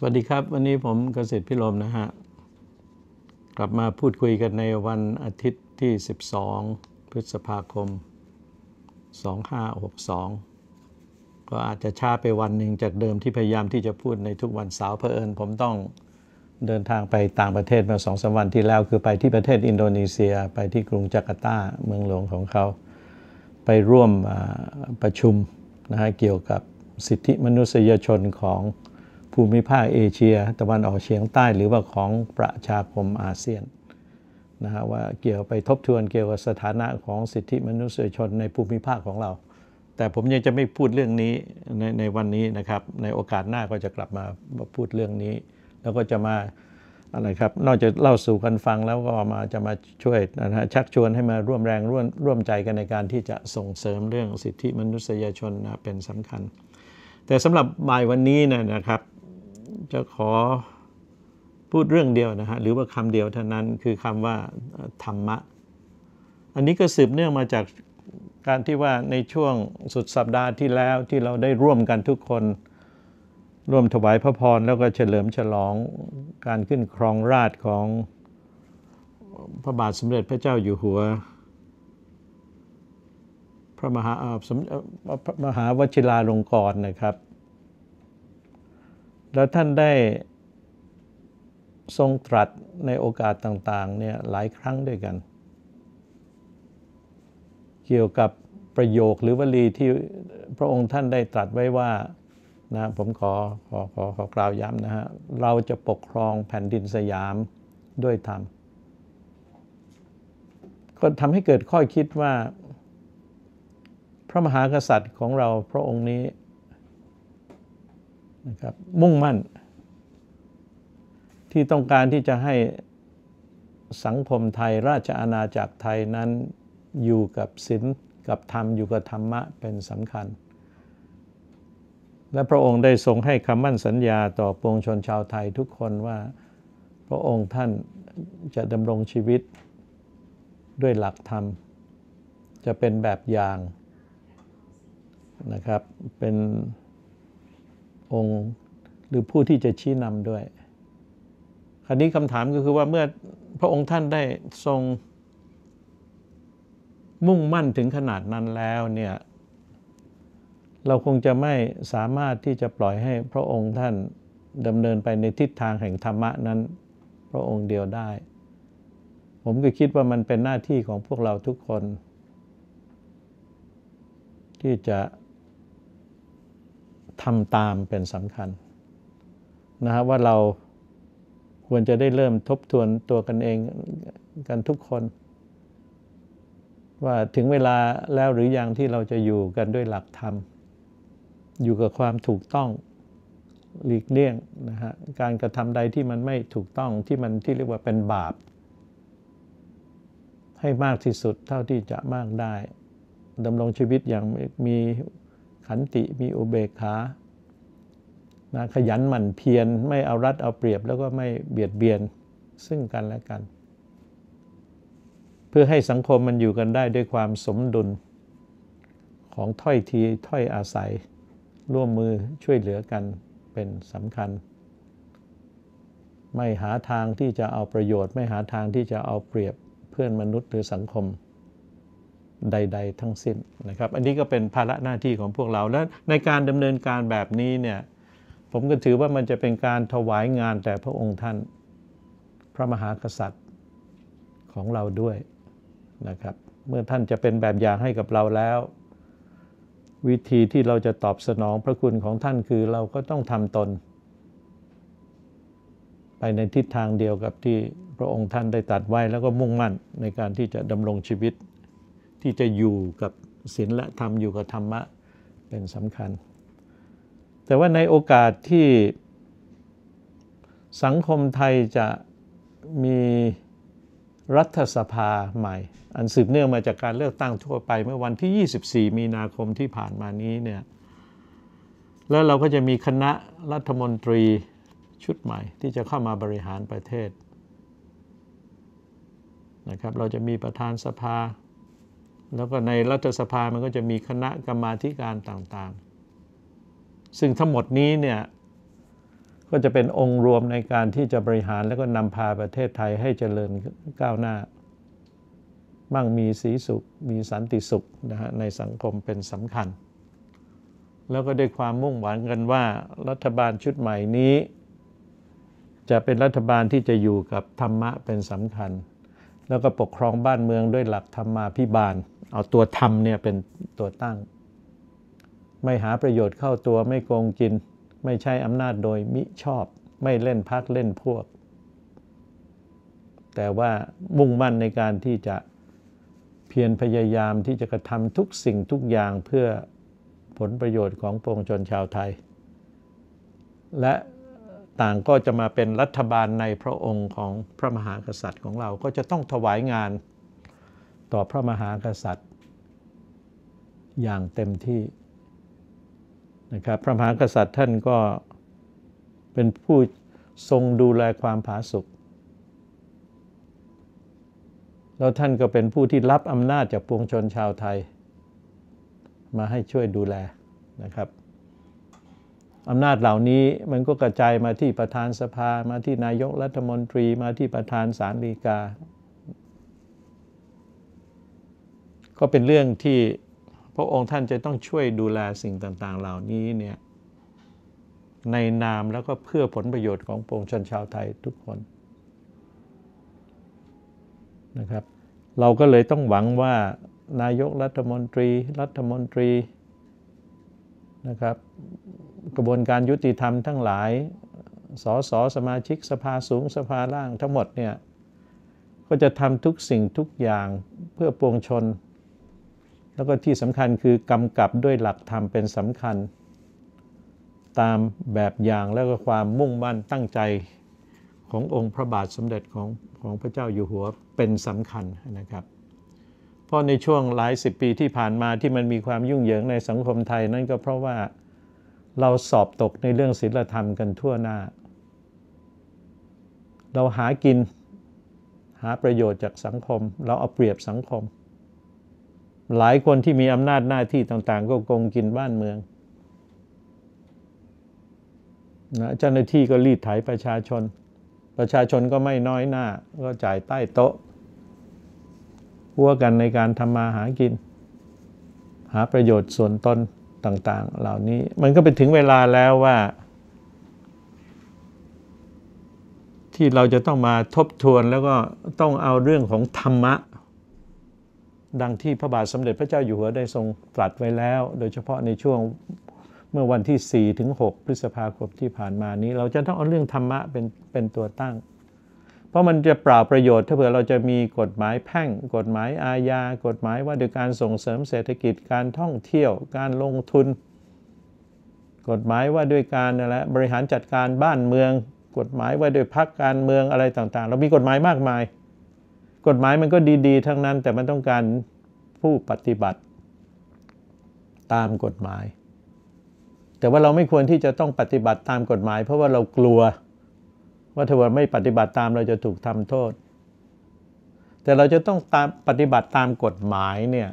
สวัสดีครับ วันนี้ผมเกษตรพิรมนะฮะ กลับมาพูดคุยกันในวันอาทิตย์ที่ 12 พฤษภาคม 2562 ก็อาจจะช้าไปวันหนึ่งจากเดิมที่พยายามที่จะพูดในทุกวันเสาร์เพอเอิญ ผมต้องเดินทางไปต่างประเทศมาสองสวันที่แล้วคือไปที่ประเทศอินโดนีเซียไปที่กรุงจาการ์ตาเมืองหลวงของเขา ไปร่วมประชุมนะฮะเกี่ยวกับสิทธิมนุษยชนของภูมิภาคเอเชียตะวันออกเฉียงใต้หรือว่าของประชาคมอาเซียนนะฮะว่าเกี่ยวไปทบทวนเกี่ยวกับสถานะของสิทธิมนุษยชนในภูมิภาคของเรา แต่ผมยังจะไม่พูดเรื่องนี้ในในวันนี้นะครับ ในโอกาสหน้าก็จะกลับมาพูดเรื่องนี้ แล้วก็จะมาอะไรครับนอกจากเล่าสู่กันฟังแล้วก็มาจะมาช่วยนะฮะชักชวนให้มาร่วมแรงร่วมร่วมใจกันในการที่จะส่งเสริมเรื่องสิทธิมนุษยชนนะเป็นสำคัญ แต่สำหรับบ่ายวันนี้นะครับจะขอพูดเรื่องเดียวนะฮะ หรือว่าคำเดียวเท่านั้นคือคำว่าธรรมะ อันนี้ก็สืบเนื่องมาจากการที่ว่าในช่วงสุดสัปดาห์ที่แล้วที่เราได้ร่วมกันทุกคน ร่วมถวายพระพรแล้วก็เฉลิมฉลองการขึ้นครองราชของพระบาทสมเด็จพระเจ้าอยู่หัว พระมหามหาวชิราลงกรนะครับแล้วท่านได้ทรงตรัสในโอกาสต่างๆเนี่ยหลายครั้งด้วยกัน เกี่ยวกับประโยคหรือวลีที่พระองค์ท่านได้ตรัสไว้ว่านะผมขอขอขอขอกล่าวย้ำนะฮะ เราจะปกครองแผ่นดินสยามด้วยธรรมก็ทำให้เกิดข้อคิดว่า พระมหากษัตริย์ของเราพระองค์นี้ะครับมุ่งมั่น ที่ต้องการที่จะให้สังคมไทยราชอาณาจักรไทยนั้นอยู่กับศีลกับธรรม อยู่กับธรรมะ เป็นสำคัญ และพระองค์ได้ทรงให้คำมั่นสัญญาต่อปวงชนชาวไทยทุกคนว่าพระองค์ท่านจะดำรงชีวิตด้วยหลักธรรม จะเป็นแบบอย่างนะครับเป็นองค์หรือผู้ที่จะชี้นำด้วยคราวนี้คำถามก็คือว่าเมื่อพระองค์ท่านได้ทรงมุ่งมั่นถึงขนาดนั้นแล้วเนี่ยเราคงจะไม่สามารถที่จะปล่อยให้พระองค์ท่านดำเนินไปในทิศทางแห่งธรรมะนั้น พระองค์เดียวได้ ผมก็คิดว่ามันเป็นหน้าที่ของพวกเราทุกคน ที่จะทำตามเป็นสำคัญนะฮะว่าเราควรจะได้เริ่มทบทวนตัวกันเองกันทุกคน ว่าถึงเวลาแล้วหรือยัง ที่เราจะอยู่กันด้วยหลักธรรมอยู่กับความถูกต้องหลีกเลี่ยงนะฮะการกระทำใดที่มันไม่ถูกต้องที่มันที่เรียกว่าเป็นบาป ให้มากที่สุดเท่าที่จะมากได้ดำรงชีวิตอย่างมีขันติมีอุเบกขานะขยันหมั่นเพียรไม่เอารัดเอาเปรียบแล้วก็ไม่เบียดเบียนซึ่งกันและกันเพื่อให้สังคมมันอยู่กันได้ด้วยความสมดุลของถ้อยทีถ้อยอาศัยร่วมมือช่วยเหลือกันเป็นสำคัญไม่หาทางที่จะเอาประโยชน์ ไม่หาทางที่จะเอาเปรียบเพื่อนมนุษย์หรือสังคมใดๆทั้งสิ้นนะครับ อันนี้ก็เป็นภาระหน้าที่ของพวกเรา และในการดำเนินการแบบนี้เนี่ย ผมก็ถือว่ามันจะเป็นการถวายงานแต่พระองค์ท่าน พระมหากษัตริย์ของเราด้วยนะครับ เมื่อท่านจะเป็นแบบอย่างให้กับเราแล้ว วิธีที่เราจะตอบสนองพระคุณของท่านคือเราก็ต้องทำตน ไปในทิศทางเดียวกับที่พระองค์ท่านได้ตัดไว้ แล้วก็มุ่งมั่นในการที่จะดำรงชีวิตที่จะอยู่กับศีลและธรรม อยู่กับธรรมะเป็นสำคัญ แต่ว่าในโอกาสที่สังคมไทยจะมีรัฐสภาใหม่ อันสืบเนื่องมาจากการเลือกตั้งทั่วไปเมื่อวันที่ 24 มีนาคมที่ผ่านมานี้เนี่ยแล้วเราก็จะมีคณะรัฐมนตรีชุดใหม่ ที่จะเข้ามาบริหารประเทศนะครับเราจะมีประธานสภาแล้วก็ในรัฐสภามันก็จะมีคณะกรรมาการต่างๆ ซึ่งทั้งหมดนี้เนี่ยก็จะเป็นองค์รวมในการที่จะบริหารและก็นำพาประเทศไทยให้เจริญก้าวหน้า มั่งมีสีสุขมีสันติสุขนะฮะในสังคมเป็นสำคัญ แล้วก็ด้วยความมุ่งหวังกันว่า รัฐบาลชุดใหม่นี้ จะเป็นรัฐบาลที่จะอยู่กับธรรมะเป็นสำคัญ แล้วก็ปกครองบ้านเมืองด้วยหลักธรรมาพิบาลเอาตัวทำเนี่ยเป็นตัวตั้ง ไม่หาประโยชน์เข้าตัวไม่โกงกิน ไม่ใช้อำนาจโดยมิชอบไม่เล่นพักเล่นพวก แต่ว่ามุ่งมั่นในการที่จะเพียรพยายามที่จะกระทำทุกสิ่งทุกอย่างเพื่อผลประโยชน์ของปวงชนชาวไทย และต่างก็จะมาเป็นรัฐบาลในพระองค์ของพระมหากษัตริย์ของเราก็จะต้องถวายงานต่อพระมหากษัตริย์ อย่างเต็มที่นะครับ พระมหากษัตริย์ท่านก็เป็นผู้ทรงดูแลความผาสุกแล้วท่านก็เป็นผู้ที่รับอำนาจจากปวงชนชาวไทย มาให้ช่วยดูแลนะครับอำนาจเหล่านี้มันก็กระจายมาที่ประธานสภา มาที่นายกรัฐมนตรีมาที่ประธานศาลฎีกาก็เป็นเรื่องที่พระองค์ท่านจะต้องช่วยดูแลสิ่งต่างๆเหล่านี้เนี่ยในนามแล้วก็เพื่อผลประโยชน์ของปวงชนชาวไทยทุกคนนะครับ เราก็เลยต้องหวังว่านายกรัฐมนตรี รัฐมนตรีนะครับกระบวนการยุติธรรมทั้งหลาย สสสมาชิกสภาสูงสภาล่างทั้งหมดเนี่ยก็จะทำทุกสิ่งทุกอย่างเพื่อปวงชนแล้วก็ที่สำคัญคือกำกับด้วยหลักธรรมเป็นสำคัญ ตามแบบอย่างแล้วก็ความมุ่งมั่นตั้งใจขององค์พระบาทสมเด็จของของพระเจ้าอยู่หัวเป็นสำคัญนะครับ เพราะในช่วงหลายสิบปีที่ผ่านมาที่มันมีความยุ่งเหยิงในสังคมไทย นั่นก็เพราะว่าเราสอบตกในเรื่องศีลธรรมกันทั่วหน้า เราหากินหาประโยชน์จากสังคม เราเอาเปรียบสังคมหลายคนที่มีอำนาจหน้าที่ต่างๆ ก็โกงกินบ้านเมืองนะเจ้าหน้าที่ก็รีดไถประชาชน ประชาชนก็ไม่น้อยหน้าก็จ่ายใต้โต๊ะพัวกันในการทำมาหากิน หาประโยชน์ส่วนตนต่างๆ เหล่านี้มันก็ไปถึงเวลาแล้วว่า ที่เราจะต้องมาทบทวนแล้วก็ต้องเอาเรื่องของธรรมะดังที่พระบาทสมเด็จพระเจ้าอยู่หัวได้ทรงตรัสไว้แล้ว โดยเฉพาะในช่วงเมื่อวันที่ 4 ถึง 6 พฤษภาคมที่ผ่านมานี้ เราจะต้องเอาเรื่องธรรมะเป็นเป็นตัวตั้ง เพราะมันจะเปล่าประโยชน์ ถ้าเผื่อเราจะมีกฎหมายแพ่ง กฎหมายอาญากฎหมายว่าด้วยการส่งเสริมเศรษฐกิจการท่องเที่ยวการลงทุน กฎหมายว่าด้วยการอะไรละบริหารจัดการบ้านเมือง กฎหมายว่าด้วยพักการเมืองอะไรต่างๆ เรามีกฎหมายมากมายกฎหมายมันก็ดี ๆ ทั้งนั้นแต่มันต้องการผู้ปฏิบัติตามกฎหมาย แต่ว่าเราไม่ควรที่จะต้องปฏิบัติตามกฎหมาย เพราะว่าเรากลัว ว่าถ้าเราไม่ปฏิบัติตามเราจะถูกทำโทษ แต่เราจะต้องปฏิบัติตามกฎหมายเนี่ย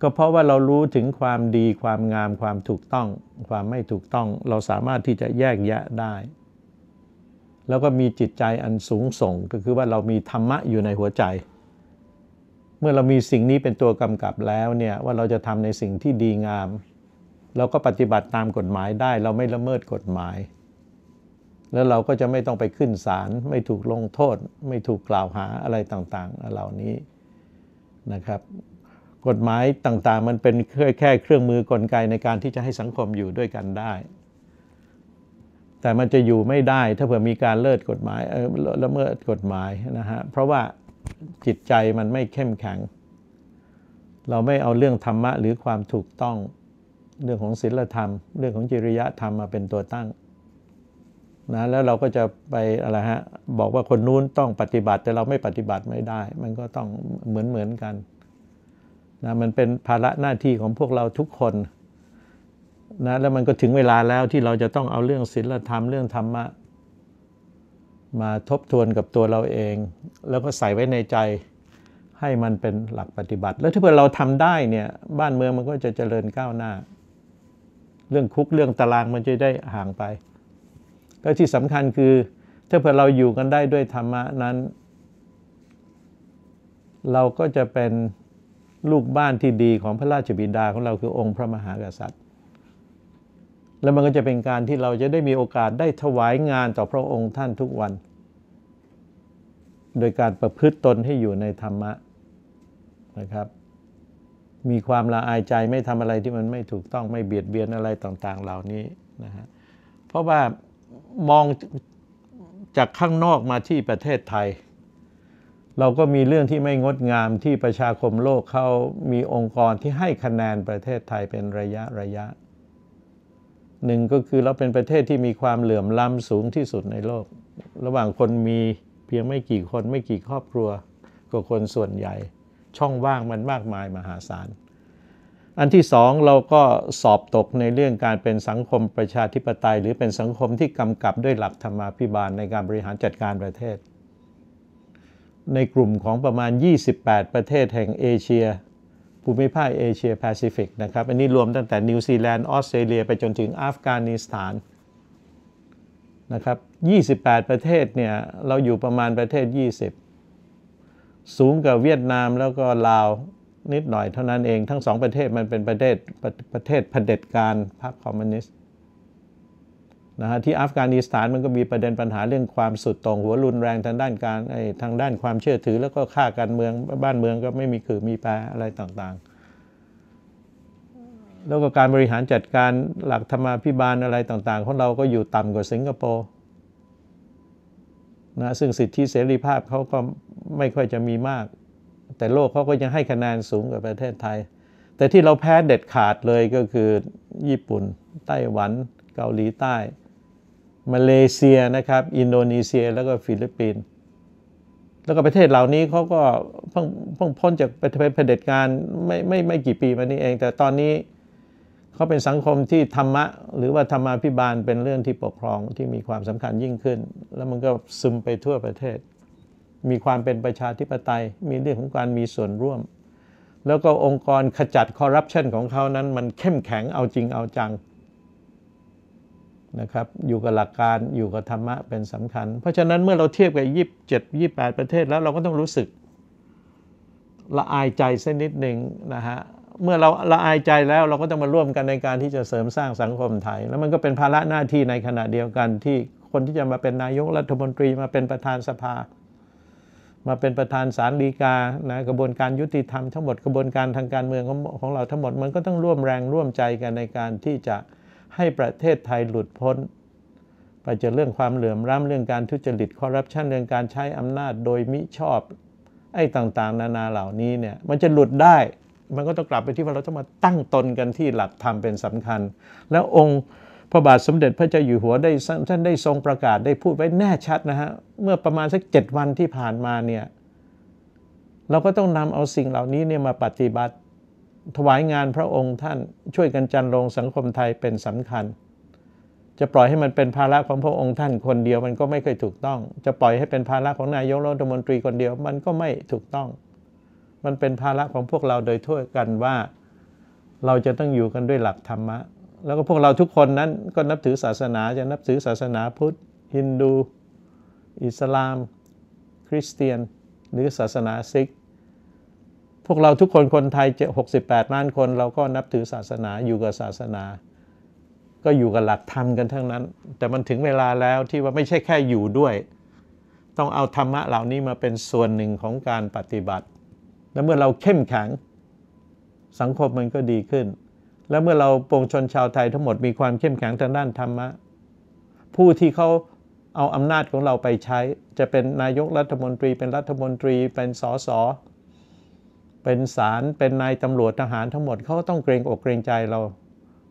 ก็เพราะว่าเรารู้ถึงความดีความงามความถูกต้อง ความไม่ถูกต้อง เราสามารถที่จะแยกแยะได้แล้วก็มีจิตใจอันสูงส่ง ก็คือว่าเรามีธรรมะอยู่ในหัวใจ เมื่อเรามีสิ่งนี้เป็นตัวกำกับแล้วเนี่ย ว่าเราจะทำในสิ่งที่ดีงาม เราก็ปฏิบัติตามกฎหมายได้เราไม่ละเมิดกฎหมาย แล้วเราก็จะไม่ต้องไปขึ้นศาลไม่ถูกลงโทษ ไม่ถูกกล่าวหาอะไรต่างๆ เหล่านี้นะครับ กฎหมายต่างๆ มันเป็นแค่เครื่องมือกลไกในการที่จะให้สังคมอยู่ด้วยกันได้แต่มันจะอยู่ไม่ได้ถ้าเผื่อมีการเลิดกฎหมายละเมิดกฎหมายนะฮะเพราะว่าจิตใจมันไม่เข้มแข็ง เราไม่เอาเรื่องธรรมะหรือความถูกต้องเรื่องของศีลธรรม เรื่องของจริยธรรมมาเป็นตัวตั้งนะแล้วเราก็จะไปอะไรฮะบอกว่าคนนู้นต้องปฏิบัติแต่เราไม่ปฏิบัติไม่ได้ มันก็ต้องเหมือนเหมือนกันนะมันเป็นภาระหน้าที่ของพวกเราทุกคนนะแล้วมันก็ถึงเวลาแล้วที่เราจะต้องเอาเรื่องศีลธรรมเรื่องธรรมะ มาทบทวนกับตัวเราเอง แล้วก็ใส่ไว้ในใจให้มันเป็นหลักปฏิบัติ แล้วถ้าเกิดเราทำได้เนี่ย บ้านเมืองมันก็จะเจริญก้าวหน้า เรื่องคุกเรื่องตารางมันจะได้ห่างไปก็ที่สำคัญคือ ถ้าเผื่อเราอยู่กันได้ด้วยธรรมะนั้น เราก็จะเป็นลูกบ้านที่ดีของพระราชบิดาของเราคือองค์พระมหากษัตริย์แล้วมันก็จะเป็นการที่เราจะได้มีโอกาสได้ถวายงานต่อพระองค์ท่านทุกวัน โดยการประพฤติตนให้อยู่ในธรรมะนะครับมีความละอายใจไม่ทำอะไรที่มันไม่ถูกต้องไม่เบียดเบียนอะไรต่างๆเหล่านี้นะฮะเพราะว่ามองจากข้างนอกมาที่ประเทศไทย เราก็มีเรื่องที่ไม่งดงามที่ประชาคมโลกเขามีองค์กรที่ให้คะแนนประเทศไทยเป็นระยะระยะหนึ่งก็คือเราเป็นประเทศที่มีความเหลื่อมล้ำสูงที่สุดในโลก ระหว่างคนมีเพียงไม่กี่คนไม่กี่ครอบครัวกับคนส่วนใหญ่ ช่องว่างมันมากมายมหาศาล อันที่สองเราก็สอบตกในเรื่องการเป็นสังคมประชาธิปไตย หรือเป็นสังคมที่กำกับด้วยหลักธรรมาภิบาลในการบริหารจัดการประเทศ ในกลุ่มของประมาณ 28 ประเทศแห่งเอเชียภูมิภาคเอเชียแปซิฟิกนะครับ อันนี้รวมตั้งแต่นิวซีแลนด์ออสเตรเลีย ไปจนถึงอัฟกานิสถานนะครับ28 ประเทศเนี่ย เราอยู่ประมาณประเทศ 20 สูงกว่าเวียดนามแล้วก็ลาวนิดหน่อยเท่านั้นเองทั้งสองประเทศมันเป็นประเทศประเทศเผด็จการพรรคคอมมิวนิสต์นะฮะที่อัฟกานิสถานมันก็มีประเด็นปัญหาเรื่องความสุดตรงหัวรุนแรงทางด้านการทางด้านความเชื่อถือแล้วก็ค่าการเมืองบ้านเมืองก็ไม่มีคือมีแปรอะไรต่างๆแล้วก็การบริหารจัดการหลักธรรมาภิบาลอะไรต่างๆของเราก็อยู่ต่ำกว่าสิงคโปร์นะซึ่งสิทธิเสรีภาพเขาก็ไม่ค่อยจะมีมาก แต่โลกเขาก็ยังให้คะแนนสูงกว่าประเทศไทย แต่ที่เราแพ้เด็ดขาดเลยก็คือญี่ปุ่นไต้หวันเกาหลีใต้มาเลเซียนะครับอินโดนีเซียแล้วก็ฟิลิปปินส์แล้วก็ประเทศเหล่านี้เขาก็เพิ่งเพิ่งพ้นจากประเทศเผด็จการไม่ไม่ไม่กี่ปีมานี้เอง แต่ตอนนี้เขาเป็นสังคมที่ธรรมะ หรือว่าธรรมาภิบาลเป็นเรื่องที่ปกครองที่มีความสำคัญยิ่งขึ้น แล้วมันก็ซึมไปทั่วประเทศ มีความเป็นประชาธิปไตย มีเรื่องของการมีส่วนร่วม แล้วก็องค์กรขจัดคอร์รัปชันของเขานั้น มันเข้มแข็งเอาจริงเอาจังนะครับอยู่กับหลักการอยู่กับธรรมะเป็นสำคัญ เพราะฉะนั้นเมื่อเราเทียบกับยี่สิบเจ็ดยี่แปดประเทศแล้ว เราก็ต้องรู้สึก ละอายใจเส้นนิดหนึ่งนะฮะเมื่อเราละอายใจแล้วเราก็ต้องมาร่วมกันในการที่จะเสริมสร้างสังคมไทย แล้วมันก็เป็นภาระหน้าที่ในขณะเดียวกันที่คนที่จะมาเป็นนายกรัฐมนตรีมาเป็นประธานสภา มาเป็นประธานศาลฎีกานะกระบวนการยุติธรรมทั้งหมดกระบวนการทางการเมืองของของเราทั้งหมดมันก็ต้องร่วมแรงร่วมใจกันในการที่จะให้ประเทศไทยหลุดพ้นไปจกเรื่องความเหลื่อมล้ำเรื่องการทุจริตคอร์รัปชันเรื่องการใช้อำนาจโดยมิชอบไอ้ต่างๆ นานาเหล่านี้เนี่ยมันจะหลุดได้มันก็ต้องกลับไปที่ว่าเราต้องมาตั้งตนกันที่หลักธรรมเป็นสำคัญ แล้วองค์พระบาทสมเด็จพระเจ้าอยู่หัวได้ท่านได้ทรงประกาศได้พูดไว้แน่ชัดนะฮะเมื่อประมาณสักเจ็ดวันที่ผ่านมาเนี่ยเราก็ต้องนำเอาสิ่งเหล่านี้เนี่ยมาปฏิบัติถวายงานพระองค์ท่านช่วยกันจันลงสังคมไทยเป็นสำคัญ จะปล่อยให้มันเป็นภาระของพระองค์ท่านคนเดียวมันก็ไม่เคยถูกต้อง จะปล่อยให้เป็นภาระของนายกรัฐมนตรีคนเดียวมันก็ไม่ถูกต้อง มันเป็นภาระของพวกเราโดยทั่วกันว่า เราจะต้องอยู่กันด้วยหลักธรรมะ แล้วก็พวกเราทุกคนนั้นก็นับถือศาสนา จะนับถือศาสนาพุทธฮินดู อิสลาม คริสเตียนหรือศาสนาซิกพวกเราทุกคน คนไทยเจ็ดหกสิบแปดล้านคนเราก็นับถือศาสนา อยู่กับศาสนา ก็อยู่กับหลักธรรมกันทั้งนั้น แต่มันถึงเวลาแล้วที่ว่าไม่ใช่แค่อยู่ด้วย ต้องเอาธรรมะเหล่านี้มาเป็นส่วนหนึ่งของการปฏิบัติ และเมื่อเราเข้มแข็งสังคมมันก็ดีขึ้น และเมื่อเราปวงชนชาวไทยทั้งหมดมีความเข้มแข็งทางด้านธรรมะผู้ที่เขาเอาอำนาจของเราไปใช้ จะเป็นนายกรัฐมนตรีเป็นรัฐมนตรีเป็นสสเป็นสาร เป็นนายตำรวจทหารทั้งหมดเขาก็ต้องเกรงอกเกรงใจเรา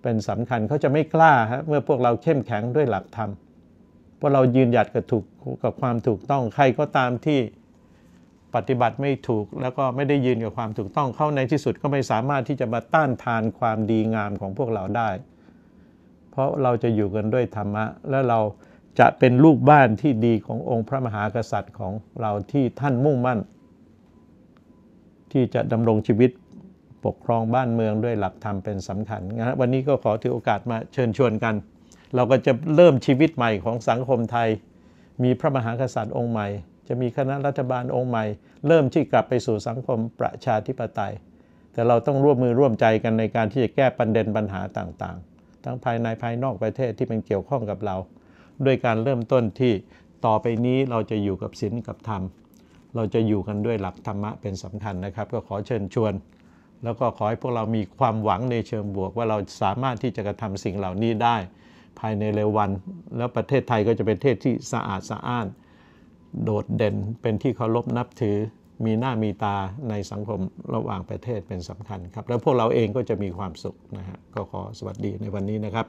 เป็นสำคัญเขาจะไม่กล้าฮะเมื่อพวกเราเข้มแข็งด้วยหลักธรรม พวกเรายืนหยัดกับถูกกับความถูกต้องใครก็ตามที่ปฏิบัติไม่ถูก แล้วก็ไม่ได้ยืนกับความถูกต้องเข้าในที่สุดก็ไม่สามารถที่จะมาต้านทานความดีงามของพวกเราได้ เพราะเราจะอยู่กันด้วยธรรมะ และเราจะเป็นลูกบ้านที่ดีขององค์พระมหากษัตริย์ของเราที่ท่านมุ่งมั่นที่จะดำรงชีวิตปกครองบ้านเมืองด้วยหลักธรรมเป็นสำคัญนะวันนี้ก็ขอถือโอกาสมาเชิญชวนกัน เราก็จะเริ่มชีวิตใหม่ของสังคมไทย มีพระมหากษัตริย์องค์ใหม่ จะมีคณะรัฐบาลองค์ใหม่ เริ่มที่กลับไปสู่สังคมประชาธิปไตย แต่เราต้องร่วมมือร่วมใจกันในการที่จะแก้ปัญเด็นปัญหาต่างๆ ทั้งภายในภายนอกประเทศที่มันเกี่ยวข้องกับเราด้วยการเริ่มต้นที่ต่อไปนี้เราจะอยู่กับศีลกับธรรมเราจะอยู่กันด้วยหลักธรรมะ เป็นสำคัญนะครับก็ขอเชิญชวน แล้วก็ขอให้พวกเรามีความหวังในเชิงบวกว่าเราสามารถที่จะกระทำสิ่งเหล่านี้ได้ ภายในเร็ววัน แล้วประเทศไทยก็จะเป็นประเทศที่สะอาดสะอ้าน โดดเด่นเป็นที่เคารพนับถือ มีหน้ามีตาในสังคมระหว่างประเทศเป็นสำคัญครับแล้วพวกเราเองก็จะมีความสุขนะฮะก็ขอสวัสดีในวันนี้นะครับ